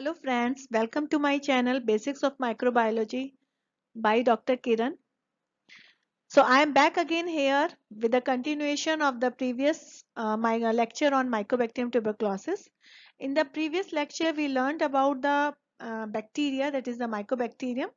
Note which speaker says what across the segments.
Speaker 1: Hello friends, welcome to my channel Basics of Microbiology by Dr. Kiran. So I am back again here with the continuation of the previous uh, my uh, lecture on Mycobacterium tuberculosis. In the previous lecture we learned about the uh, bacteria that is the Mycobacterium,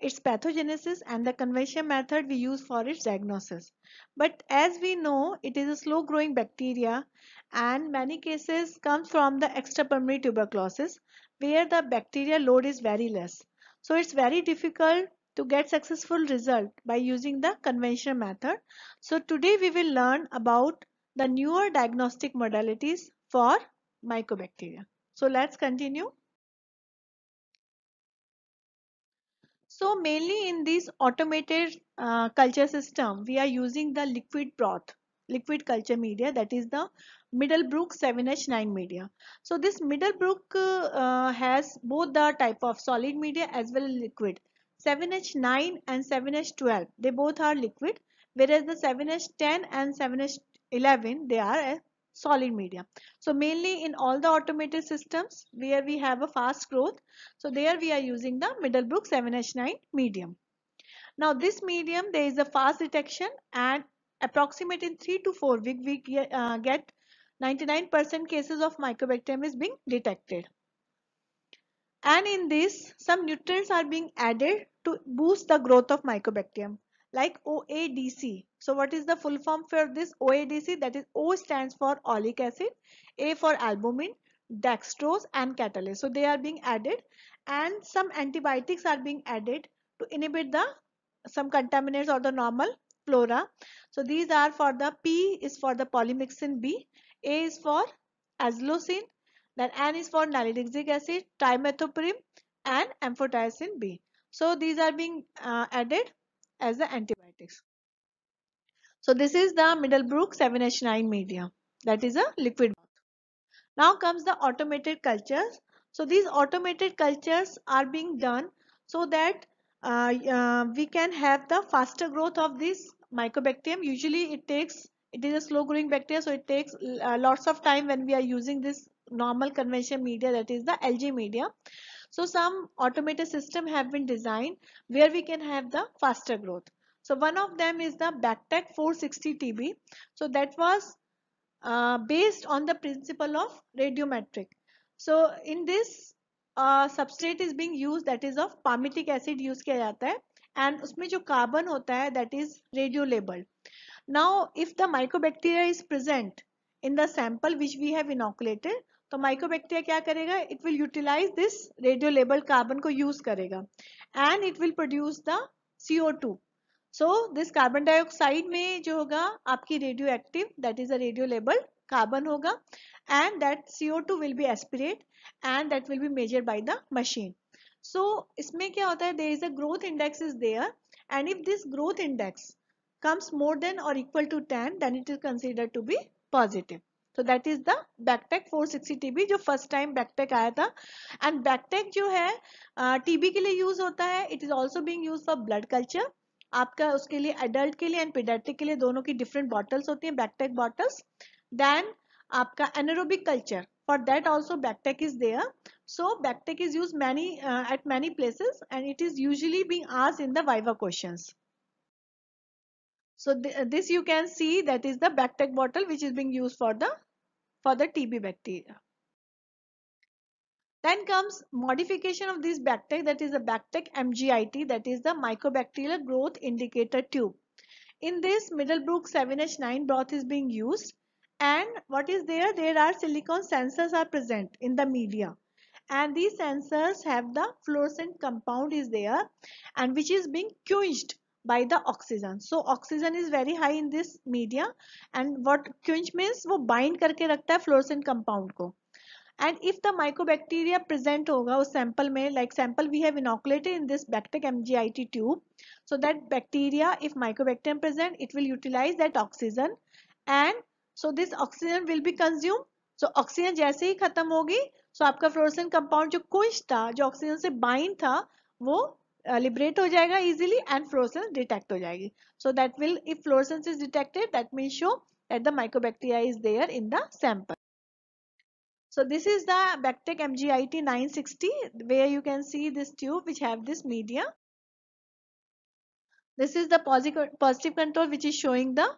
Speaker 1: its pathogenesis and the conventional method we use for its diagnosis. But as we know it is a slow growing bacteria and many cases comes from the extrapulmonary tuberculosis where the bacteria load is very less. So it's very difficult to get successful result by using the conventional method. So today we will learn about the newer diagnostic modalities for mycobacteria. So let's continue. So mainly in this automated uh, culture system, we are using the liquid broth, liquid culture media that is the Middlebrook 7H9 media. So this Middlebrook uh, has both the type of solid media as well as liquid. 7H9 and 7H12 they both are liquid whereas the 7H10 and 7H11 they are a solid media. So mainly in all the automated systems where we have a fast growth so there we are using the Middlebrook 7H9 medium. Now this medium there is a fast detection and approximate in 3 to 4 week we uh, get 99% cases of mycobacterium is being detected. And in this, some nutrients are being added to boost the growth of mycobacterium like OADC. So what is the full form for this OADC? That is O stands for oleic acid, A for albumin, dextrose and catalase. So they are being added and some antibiotics are being added to inhibit the some contaminants or the normal flora. So these are for the P is for the polymyxin B a is for azelocin, then N is for nalidixic acid, trimethoprim and amphotericin B. So these are being uh, added as the antibiotics. So this is the Middlebrook 7H9 media that is a liquid bath. Now comes the automated cultures. So these automated cultures are being done so that uh, uh, we can have the faster growth of this mycobacterium. Usually it takes it is a slow growing bacteria so it takes uh, lots of time when we are using this normal conventional media that is the L.G. media so some automated system have been designed where we can have the faster growth so one of them is the bactec 460 tb so that was uh, based on the principle of radiometric so in this uh, substrate is being used that is of palmitic acid used किया जाता है and उसमें जो carbon होता है Now, if the mycobacteria is present in the sample which we have inoculated, तो mycobacteria क्या करेगा it will utilise this radio label carbon को यूज करेगा and it will produce the CO two so this carbon dioxide में जो होगा आपकी radioactive that is a radio label carbon होगा and that CO two will be aspirate and that will be measure by the machine so इसमें क्या होता है there is a growth index is there and if this growth index comes more than or equal to 10 then it is considered to be positive. So that is the BACTEC 460 TB जो first time BACTEC aaya tha and BACTEC जो है TB uh, के लिए use होता है it is also being use for blood culture आपका उसके लिए एडल्ट के लिए एंड पीडेटिक के लिए दोनों की डिफरेंट बॉटल्स होती हैं बैकटैक bottles then aapka anaerobic culture for that also backtech is there so backtech is used many uh, at many places and it is usually being asked in the viva questions So th uh, this you can see that is the Bactec bottle which is being used for the for the TB bacteria. Then comes modification of this Bactec that is the Bactec MGIT that is the Mycobacterial Growth Indicator Tube. In this Middlebrook 7H9 broth is being used and what is there? There are silicon sensors are present in the media and these sensors have the fluorescent compound is there and which is being quenched by the oxygen. So oxygen is very high in this media and what quench means वो bind करके रखता है fluorescent compound को. And if the mycobacteria present होगा उस sample में like sample we have inoculated in this Bactec MGIT tube so that bacteria if mycobacterium present it will utilize that oxygen and so this oxygen will be consumed. So oxygen जैसे ही खत्म होगी so आपका fluorescent compound जो कुछ था जो oxygen से bind था वो Uh, liberate ho jayega easily and fluorescence detect ho jayegi so that will if fluorescence is detected that means show that the mycobacteria is there in the sample so this is the Bactec MGIT 960 where you can see this tube which have this media. This is the positive control which is showing the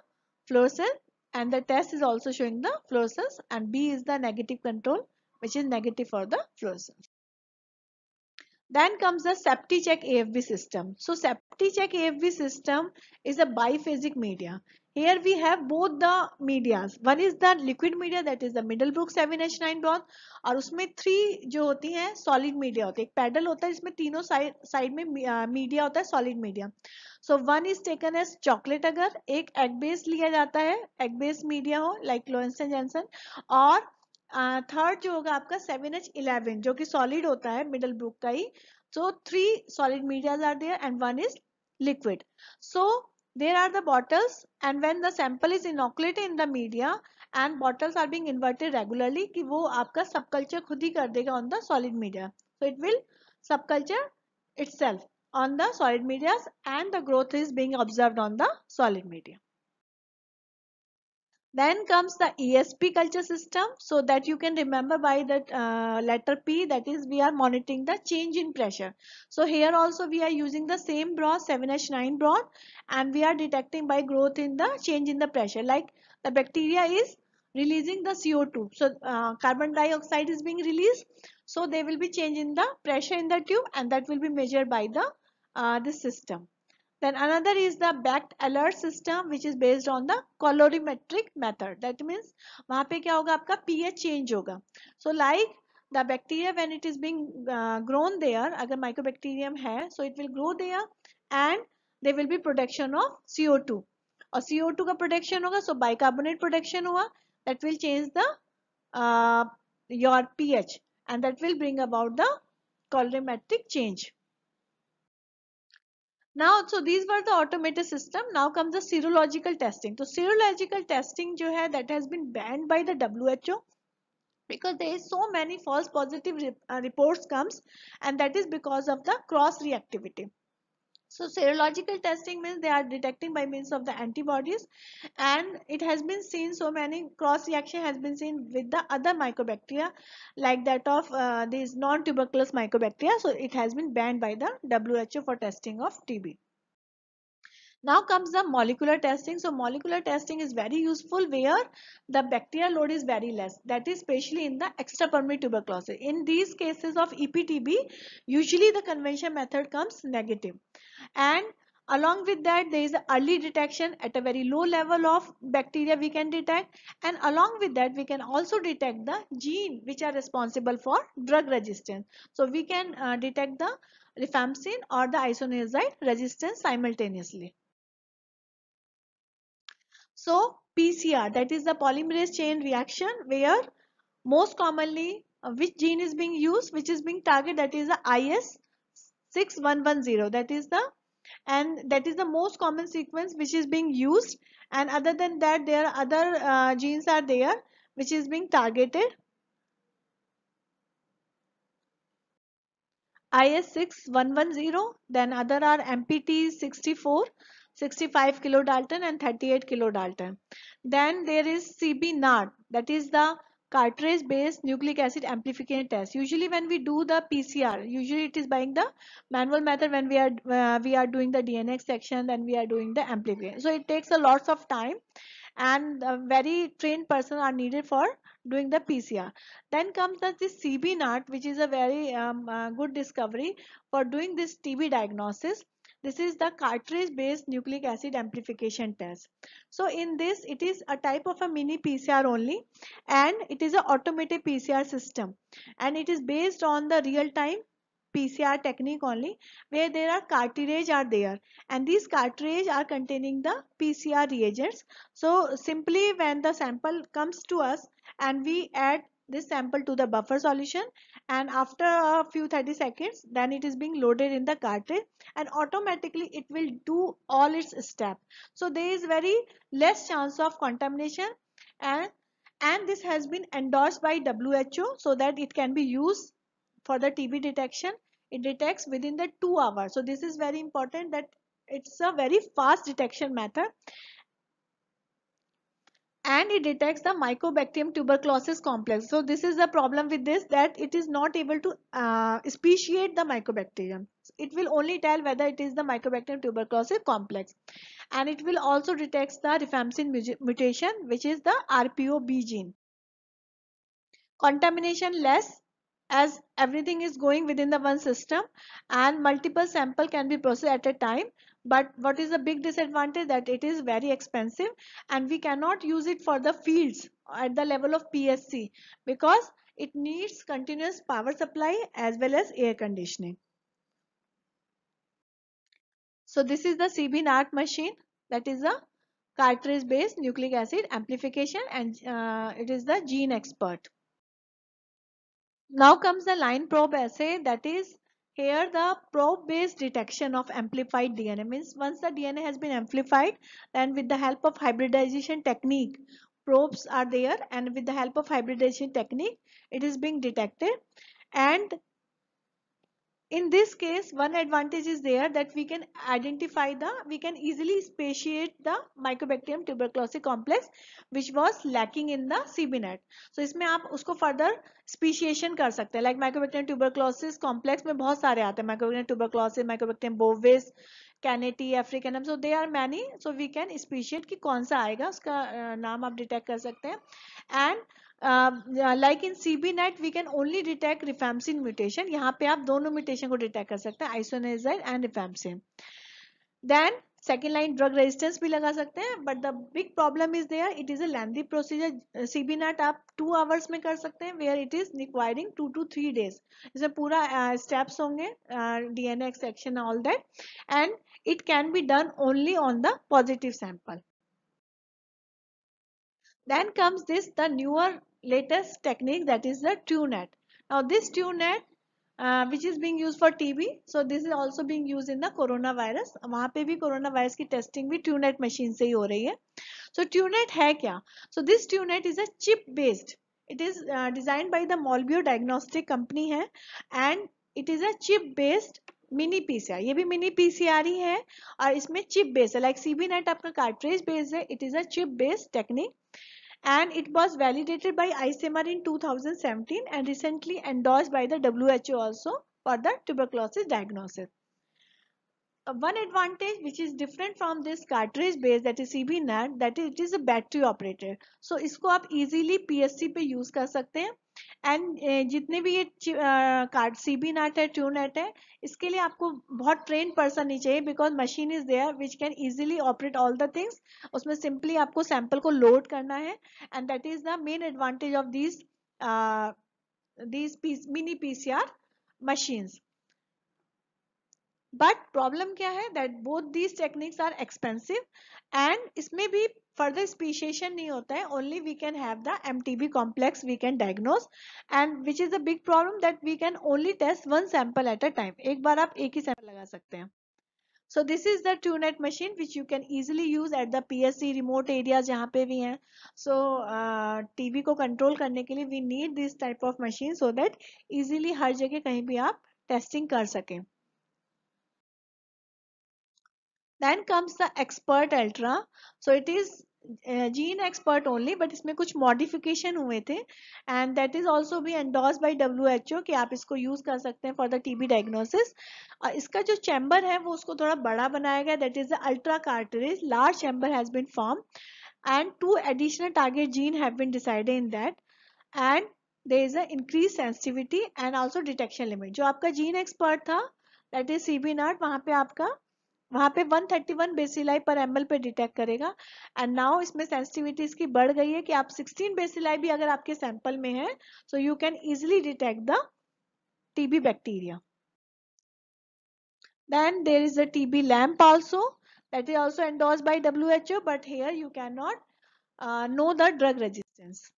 Speaker 1: fluorescence and the test is also showing the fluorescence and B is the negative control which is negative for the fluorescence. Then comes the septi-check AFB system. So septi-check AFB system is a biphasic media. Here we have both the medias. One is the liquid media that is the Middlebrook 7H9 broth aur usme three jo hoti hain solid media hote ek paddle hota hai isme tino side side mein media hota hai solid media so one is taken as chocolate agar ek egg base liya jata hai egg base media ho like lowenstein jensen aur third जो होगा आपका seven H eleven जो कि solid होता है Middlebrook का ही so three solid media are there and one is liquid so there are the bottles and when the sample is inoculated in the media and bottles are being inverted regularly कि वो आपका subculture खुद ही कर देगा on the solid media so it will subculture itself on the solid media and the growth is being observe on the solid media Then comes the ESP culture system so that you can remember by the uh, letter P that is we are monitoring the change in pressure. So here also we are using the same broth 7H9 broth and we are detecting by growth in the change in the pressure like the bacteria is releasing the CO2. So uh, carbon dioxide is being released so they will be change in the pressure in the tube and that will be measured by the uh, this system. Then another is the backed alert system which is based on the colorimetric method. That means वहाँ पे क्या होगा आपका pH change होगा. So like the bacteria when it is being uh, grown there, अगर mycobacterium है, so it will grow there and there will be production of CO2. और CO2 का production होगा, so bicarbonate production हुआ, that will change the uh, your pH and that will bring about the colorimetric change now so these were the automated system now comes the serological testing so serological testing jo hai that has been banned by the who because there is so many false positive uh, reports comes and that is because of the cross reactivity so serological testing means they are detecting by means of the antibodies and it has been seen so many cross reaction has been seen with the other mycobacteria like that of uh, these non-tuberculous mycobacteria. So it has been banned by the WHO for testing of TB. Now comes the molecular testing. So molecular testing is very useful where the bacterial load is very less. That is especially in the extrapulmonary tuberculosis. In these cases of EPTB, usually the convention method comes negative. And along with that there is early detection at a very low level of bacteria we can detect and along with that we can also detect the gene which are responsible for drug resistance so we can uh, detect the rifampicin or the isoniazid resistance simultaneously so PCR that is the polymerase chain reaction where most commonly uh, which gene is being used which is being targeted that is the IS6110 that is the and that is the most common sequence which is being used and other than that there are other uh, genes are there which is being targeted IS6110 then other are MPT64 65 kilo Dalton and 38 kilo Dalton. Then there is CB-NAT that is the cartridge based nucleic acid amplification test. Usually when we do the PCR, usually it is by the manual method when we are uh, we are doing the DNA section, then we are doing the amplification. So it takes a lots of time and very trained person are needed for doing the PCR. Then comes the this CB-NAT which is a very um, uh, good discovery for doing this TB diagnosis this is the cartridge based nucleic acid amplification test. So in this it is a type of a mini PCR only and it is an automated PCR system and it is based on the real time PCR technique only where there are cartridges are there and these cartridges are containing the PCR reagents. So simply when the sample comes to us and we add this sample to the buffer solution and after a few 30 seconds then it is being loaded in the cartridge and automatically it will do all its step so there is very less chance of contamination and and this has been endorsed by WHO so that it can be used for the TB detection it detects within the 2 hours so this is very important that it's a very fast detection method and it detects the mycobacterium tuberculosis complex. So this is the problem with this that it is not able to uh, speciate the mycobacterium. It will only tell whether it is the mycobacterium tuberculosis complex. And it will also detect the rifampicin mutation which is the RPOB gene. Contamination less as everything is going within the one system and multiple sample can be processed at a time but what is the big disadvantage that it is very expensive and we cannot use it for the fields at the level of PSC because it needs continuous power supply as well as air conditioning. So this is the CB NART machine that is a cartridge based nucleic acid amplification and uh, it is the gene expert. Now comes the line probe assay that is here the probe-based detection of amplified DNA means once the DNA has been amplified then with the help of hybridization technique probes are there and with the help of hybridization technique it is being detected and in this case one advantage is there that we can identify the we can easily speciate the mycobacterium tuberculosis complex which was lacking in the cbnet so isme aap usko further speciation kar sakte hain like mycobacterium tuberculosis complex mein bahut sare aate hain mycobacterium tuberculosis mycobacterium bovis canettii African so they are many so we can speciate कि कौन सा आएगा उसका नाम आप detect कर सकते हैं and like in C B NAAT we can only detect rifampicin mutation यहाँ पे आप दोनों म्यूटेशन को डिटेक्ट कर सकते हैं isoniazid and rifampicin then second line drug resistance भी लगा सकते हैं but the big problem is there it is अंदी प्रोसीजर सीबी नेट आप टू आवर्स में कर सकते हैं where it is requiring two to three days इसमें पूरा स्टेप्स होंगे DNA extraction all that and be done only on the positive sample then comes this the newer latest technique that is the tube net now this Truenat Uh, which is being used for TB. So this is also being used in the coronavirus. वहाँ पे भी coronavirus की testing भी TUNET machine से ही हो रही है. So TUNET है क्या? So this TUNET is a chip based. It is uh, designed by the Molbio Diagnostic Company है and it is a chip based mini PCR. ये भी mini PCR ही है और इसमें chip based है Like CBNet नेट आपका cartridge based है it is a chip based technique and it was validated by ICMR in 2017 and recently endorsed by the WHO also for the tuberculosis diagnosis. Uh, one advantage which is different from this cartridge based that is CBNAT that is, it is a battery operated. So इसको आप easily PSC पे use कर सकते हैं and uh, जितने भी ये card सी B नाट है ट्यू नेट है इसके लिए आपको बहुत ट्रेन पर्सन नहीं चाहिए because machine is there which can easily operate all the things उसमें सिंपली आपको सैंपल को लोड करना है and that is the main advantage of these mini P C R machines. But problem क्या है that both these techniques are expensive and इसमें भी further speciation nahi hota hai only we can have the mtb complex we can diagnose and which is a big problem that we can only test one sample at a time ek baar aap ek hi sample laga sakte hain so this is the two net machine which you can easily use at the psc remote areas jahan pe bhi hain so uh, tb ko control karne ke liye we need this type of machine so that easily har jagah kahin bhi aap testing kar sakein then comes the expert ultra so it is GeneXpert only but इसमें कुछ modification हुए थे and that is also भी endorse by W H O कि आप इसको use कर सकते हैं फॉर द टीबी डायग्नोसिस इसका जो चैम्बर है वो उसको थोड़ा बड़ा बनाया गया that is the ultra cartridge large chamber has been form and two additional target gene have been decide in that and there is a increase sensitivity and also detection limit जो आपका GeneXpert था that is C B NAAT वहाँ पे आपका वहां पे 131 thirty one bacilli per M पे detect करेगा एंड नाउ इसमें सेंसिटिविटी इसकी बढ़ गई है कि आप 16 बेसिलाई भी अगर आपके सैंपल में है so you can easily detect the TB bacteria then there is the TB LAMP also that is also endorse by W H O but here you can not know the drug resistance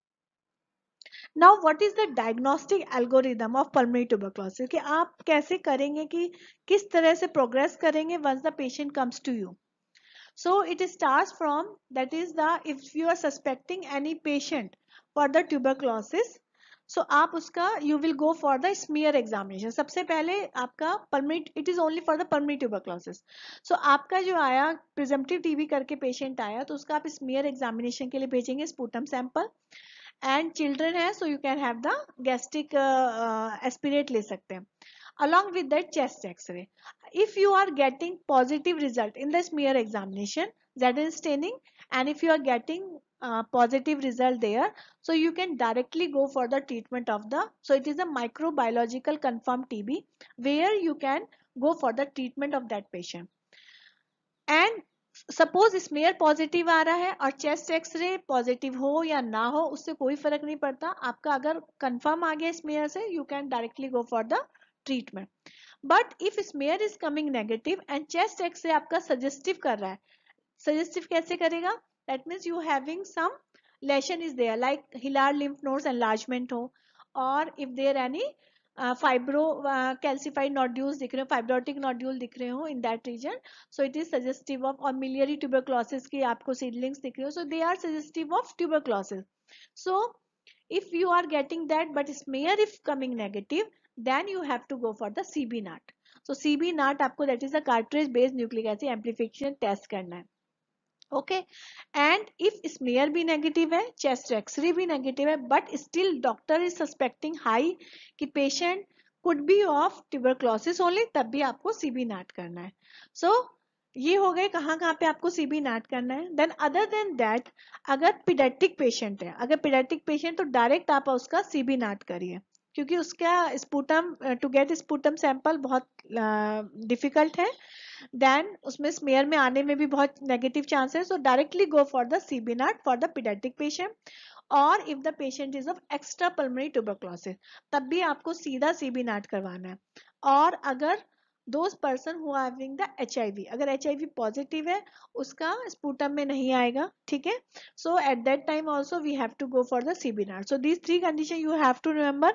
Speaker 1: now what is the diagnostic algorithm of pulmonary tuberculosis कि आप कैसे करेंगे कि किस तरह से progress करेंगे once the patient comes to you so it starts from that is the if you are suspecting any patient for the tuberculosis so आप उसका you will go for the smear examination सबसे पहले आपका permit it is only for the permit tuberculosis so आपका जो आया प्रिजेंटिव TV करके patient आया तो उसका आप स्मियर एग्जामिनेशन के लिए भेजेंगे स्पूटम सैंपल And children है so you can have the gastric uh, uh, aspirate. ले along with the chest x-ray. If you are getting positive result in the smear examination, that is staining, and if you are getting uh, positive result there, so you can directly go for the treatment of the, so it is a microbiological confirmed TB, where you can go for the treatment of that patient. And suppose smear positive आ रहा है और chest x ray positive हो या ना हो उससे कोई फर्क नहीं पड़ता आपका अगर कंफर्म आ गया स्मेयर से you can directly go for the treatment but if smear is coming negative and chest X-ray आपका सजेस्टिव कर रहा है सजेस्टिव कैसे करेगा that means you having some lesion is there like hilar lymph nodes enlargement हो और if there any fibro calcified nodules दिख रहे हो फाइब्रोटिक नोड्यूल दिख रहे हो in that region so it is suggestive of और मिलियरी ट्यूबरक्लोसिस की आपको सीडलिंग्स दिख रहे हो so they are suggestive of tuberculosis so if you are getting that but it's smear if coming negative then you have to go for the CB NAAT so CB NAAT आपको that is a cartridge based nucleic acid amplification test करना है okay and if smear भी negative है chest x ray भी negative है but still doctor is suspecting high कि patient could be of tuberculosis only तब भी आपको सीबी नाट करना है सो so, ये हो गए कहाँ कहाँ पे आपको सीबी नाट करना है देन अदर देन दैट अगर पिडेटिक पेशेंट है अगर पिडेटिक पेशेंट तो डायरेक्ट आप उसका सीबी नाट करिए क्योंकि उसका sputum to get sputum sample बहुत डिफिकल्ट uh, है देन उसमें स्मेयर में आने में भी बहुत नेगेटिव चांसेस है so directly go for the CBNAAT for the paediatric patient और if the patient is of extra pulmonary tuberculosis तब भी आपको सीधा सीबीनाट करवाना है और अगर those person who having the H अगर एच पॉजिटिव है उसका स्पूटम में नहीं आएगा ठीक है सो eight that time also we have to go for the CBNAAT so these three condition you have to remember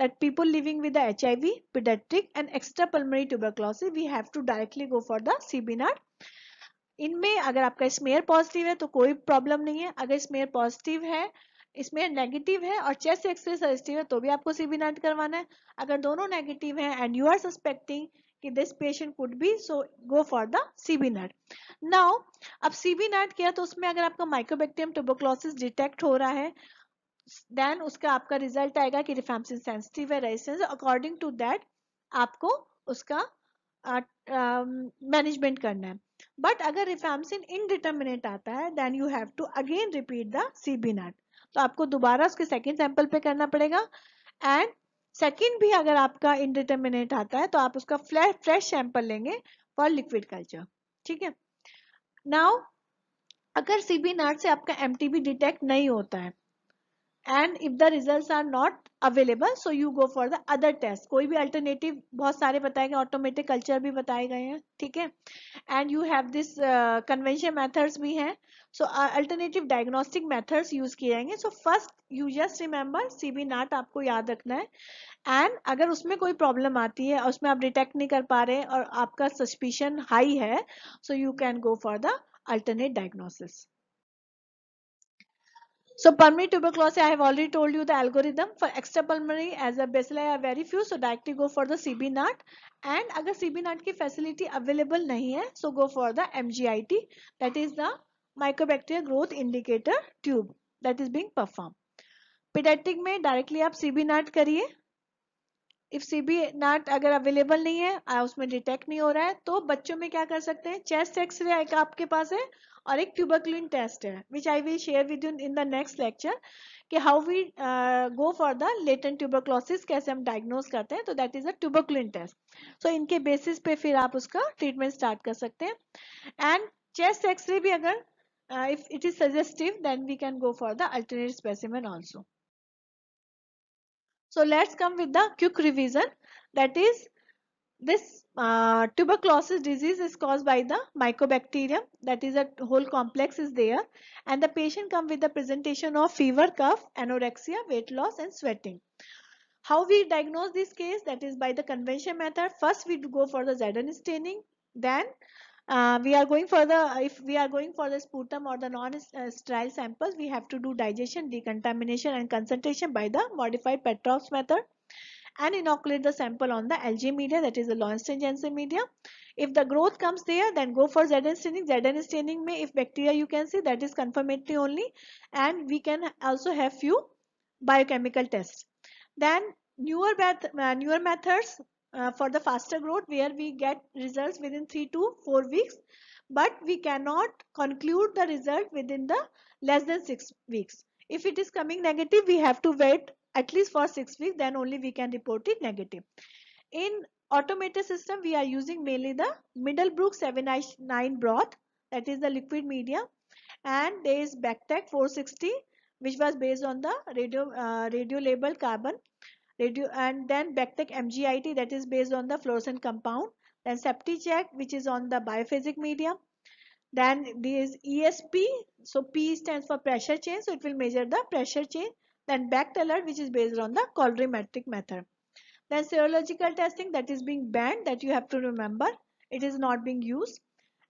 Speaker 1: that people living with the H I V paediatric and extra pulmonary tuberculosis we have to directly go for the CBNAAT इनमें अगर आपका smear positive है तो कोई problem नहीं है अगर smear positive है इसमें नेगेटिव है और चेस्ट एक्सरे सजेस्टिव है तो भी आपको सीबीनाट करवाना है अगर दोनों नेगेटिव है एंड यू आर सस्पेक्टिंग कि this patient could be so go for the CB NAAT now अब सीबी नट किया तो उसमें अगर आपका माइक्रोबैक्टीरियम ट्यूबोक्लोसिस डिटेक्ट हो रहा है देन उसका आपका रिजल्ट आएगा कि रिफेमसिन सेंसिटिव है रेजिस्टेंस अकॉर्डिंग टू दैट आपको उसका मैनेजमेंट uh, uh, करना है बट अगर रिफेमसिन इनडिटर्मिनेट आता है then you have to again repeat the CB NAAT तो आपको दोबारा उसके सेकेंड सैंपल पे करना पड़ेगा एंड सेकेंड भी अगर आपका इनडिटर्मिनेट आता है तो आप उसका फ्रेश सैंपल लेंगे फॉर लिक्विड कल्चर ठीक है नाउ अगर सीबी नाट से आपका एम डिटेक्ट नहीं होता है and if the result are not available so you go for the other test कोई भी अल्टरनेटिव बहुत सारे बताए गए ऑटोमेटिक कल्चर भी बताए गए हैं ठीक है and you have this convention methods भी हैं so alternative diagnostic methods use किए जाएंगे so first you just remember C B NAAT आपको याद रखना है एंड अगर उसमें कोई प्रॉब्लम आती है उसमें आप डिटेक्ट नहीं कर पा रहे और आपका सस्पिशन हाई है so you can go for the alternate diagnosis So pulmonary tuberculosis, I have already told you the algorithm for extrapulmonary as a bacilli are very few. So directly go for the CB not and agar CB not ki facility available nahi hai so go for the MGIT that is the mycobacterial growth indicator tube that is being performed. Pediatric mein directly aap CB not kariye if C B NAAT अगर available नहीं है उसमें detect नहीं हो रहा है तो बच्चों में क्या कर सकते हैं चेस्ट एक्सरे एक आपके पास है और एक ट्यूबरक्लिन टेस्ट है which I will share with you in the next lecture कि how we go for the latent tuberculosis कैसे हम डायग्नोज करते हैं तो that is a tuberculin test so इनके बेसिस पे फिर आप उसका ट्रीटमेंट स्टार्ट कर सकते हैं एंड चेस्ट एक्सरे भी अगर if it is suggestive then we can go for the alternate specimen also So let's come with the quick revision that is this uh, tuberculosis disease is caused by the mycobacterium that is a whole complex is there and the patient come with the presentation of fever cough anorexia weight loss and sweating how we diagnose this case that is by the convention method first we go for the zn staining then uh, we are going for the if we are going for the sputum or the non-sterile samples we have to do digestion decontamination and concentration by the modified Petrov's method and inoculate the sample on the Lg media that is the Lonston-Jensen media. If the growth comes there then go for ZN staining. ZN staining may if bacteria you can see that is confirmatory only and we can also have few biochemical tests. Then newer, uh, newer methods uh, for the faster growth where we get results within 3 to 4 weeks but we cannot conclude the result within the less than 6 weeks. If it is coming negative we have to wait at least for 6 weeks then only we can report it negative. In automated system we are using mainly the Middlebrook 7-9 broth that is the liquid medium and there is Bactec 460 which was based on the radio uh, radio label carbon and then Bectec MGIT that is based on the fluorescent compound, then SeptiCheck which is on the biophysic medium, then there is ESP, so P stands for pressure change, so it will measure the pressure change, then Becht alert which is based on the colorimetric method. Then serological testing that is being banned that you have to remember, it is not being used.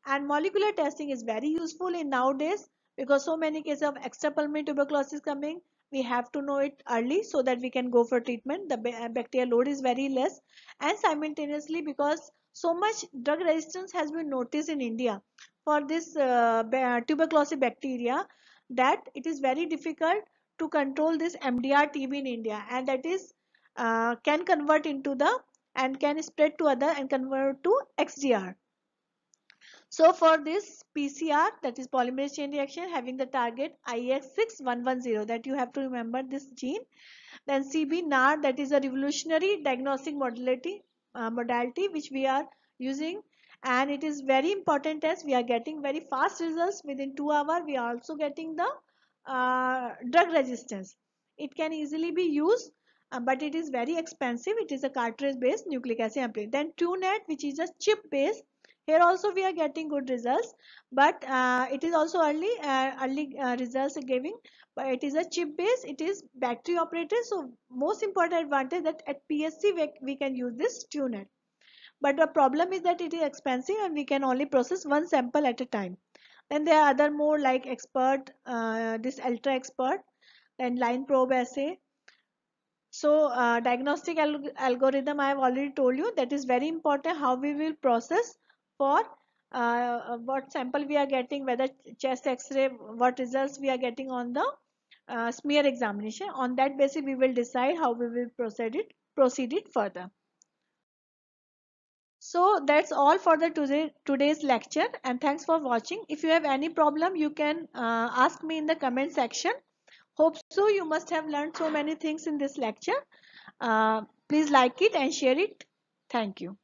Speaker 1: And molecular testing is very useful in nowadays because so many cases of extrapulmonary tuberculosis coming, we have to know it early so that we can go for treatment the bacterial load is very less and simultaneously because so much drug resistance has been noticed in india for this uh, tuberculosis bacteria that it is very difficult to control this mdr tb in india and that is uh, can convert into the and can spread to other and convert to xdr so for this PCR that is polymerase chain reaction having the target IX6110 that you have to remember this gene. Then CBNAR that is a revolutionary diagnostic modality, uh, modality which we are using and it is very important as we are getting very fast results within 2 hour we are also getting the uh, drug resistance. It can easily be used uh, but it is very expensive. It is a cartridge based nucleic acid amplifier. Then TrueNet which is a chip based here also we are getting good results, but uh, it is also early uh, early uh, results giving. But it is a chip base, it is battery operated. So most important advantage that at PSC we, we can use this tuner. But the problem is that it is expensive and we can only process one sample at a time. Then there are other more like expert, uh, this ultra expert, and line probe assay. So uh, diagnostic algorithm I have already told you that is very important how we will process for uh, what sample we are getting, whether chest x-ray, what results we are getting on the uh, smear examination. On that basis, we will decide how we will proceed it, proceed it further. So that's all for the today, today's lecture and thanks for watching. If you have any problem, you can uh, ask me in the comment section. Hope so you must have learned so many things in this lecture. Uh, please like it and share it. Thank you.